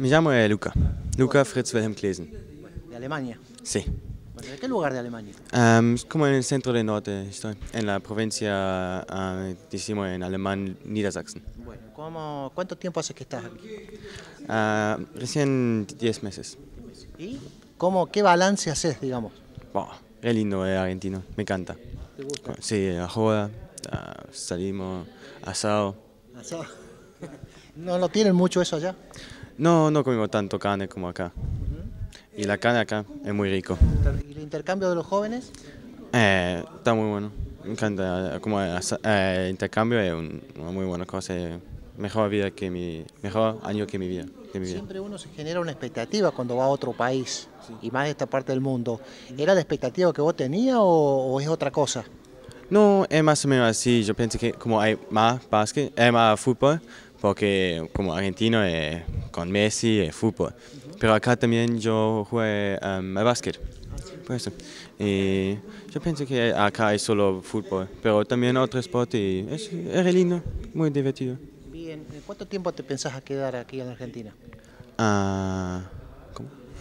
Me llamo eh, Luca, Luca Fritz Wilhelm Klesen. ¿De Alemania? Sí. ¿De qué lugar de Alemania? como en el centro del norte estoy, en la provincia, ah, decimos en alemán, Niedersachsen. Bueno, ¿cuánto tiempo hace que estás aquí? Ah, recién 10 meses. ¿Y cómo, qué balance haces, digamos? El es lindo el eh, argentino, me encanta. ¿Te gusta? Sí, a joda, ah, salimos, asado. ¿Asado? ¿No lo tienen mucho eso allá? No, no comimos tanto carne como acá. Y la carne acá es muy rico. ¿Y el intercambio de los jóvenes? Eh, está muy bueno. Me encanta. Como eh, eh, intercambio es una muy buena cosa. Mejor vida que mi mejor año que mi vida. Siempre uno se genera una expectativa cuando va a otro país y más de esta parte del mundo. ¿Era la expectativa que vos tenías o, es otra cosa? No, es más o menos así. Yo pensé que como hay más básquet, hay más fútbol, porque como argentino es con Messi, el eh, fútbol. Pero acá también yo jugué em, al básquet. Por eso. Y yo pienso que acá es solo fútbol, pero también otro deportes y es, lindo, muy divertido. Bien, ¿cuánto tiempo te pensás quedar aquí en Argentina? Ah...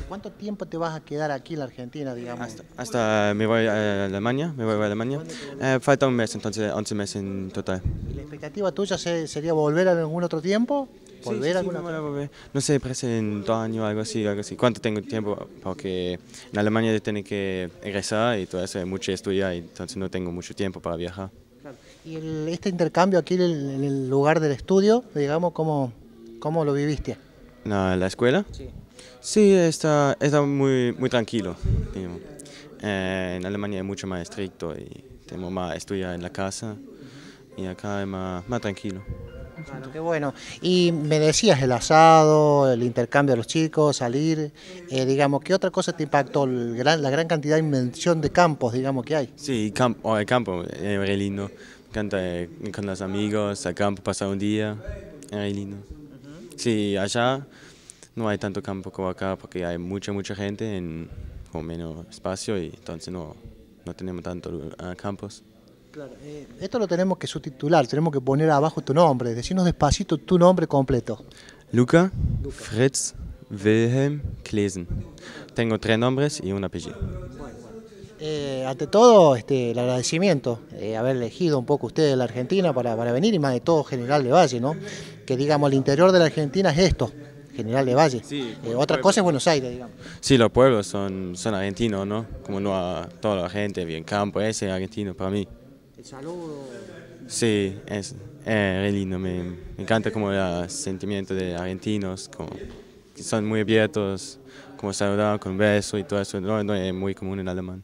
¿Cuánto tiempo te vas a quedar aquí en la Argentina, digamos? Hasta, me voy a Alemania, me voy a Alemania. Eh, falta un mes, entonces 11 meses en total. la expectativa tuya sería volver a algún otro tiempo? ¿Volver sí, sí, alguna sí, no, no sé, parece en dos años, algo así, algo así. ¿Cuánto tengo tiempo? Porque en Alemania tiene que egresar y todo eso, hay mucho estudiar, entonces no tengo mucho tiempo para viajar. ¿Y este intercambio aquí en el, lugar del estudio, digamos, cómo, cómo lo viviste? ¿La, escuela? Sí. está, está muy, muy tranquilo. Eh, en Alemania es mucho más estricto y tengo más estudia en la casa y acá es más, tranquilo. Claro, qué bueno. Y me decías el asado, el intercambio de los chicos, salir, eh, digamos, ¿qué otra cosa te impactó? la gran cantidad de invención de campos, digamos, que hay. Sí, oh, el campo es muy lindo. Me eh, con los amigos, al campo pasar un día, es muy lindo. Sí, allá no hay tanto campo como acá porque hay mucha, mucha gente en con menos espacio y entonces no, no tenemos tanto ah, campos. Claro, eh, esto lo tenemos que subtitular, tenemos que poner abajo tu nombre, decirnos despacito tu nombre completo. Luca, Luca. Fritz Wilhelm Klesen. Tengo tres nombres y un apellido ante todo, este, el agradecimiento, de eh, haber elegido un poco ustedes de la Argentina para, para, venir y más de todo General de Valle, ¿no? Que digamos, el interior de la Argentina es esto, General de Valle. Eh, otra cosa es Buenos Aires, digamos. Sí, los pueblos son, son argentinos, ¿no? Como no a toda la gente, bien campo, ese es argentino para mí. El saludo. Sí, es, lindo, me, encanta como el sentimiento de argentinos, como que son muy abiertos, como saludar con beso y todo eso, no, es muy común en alemán.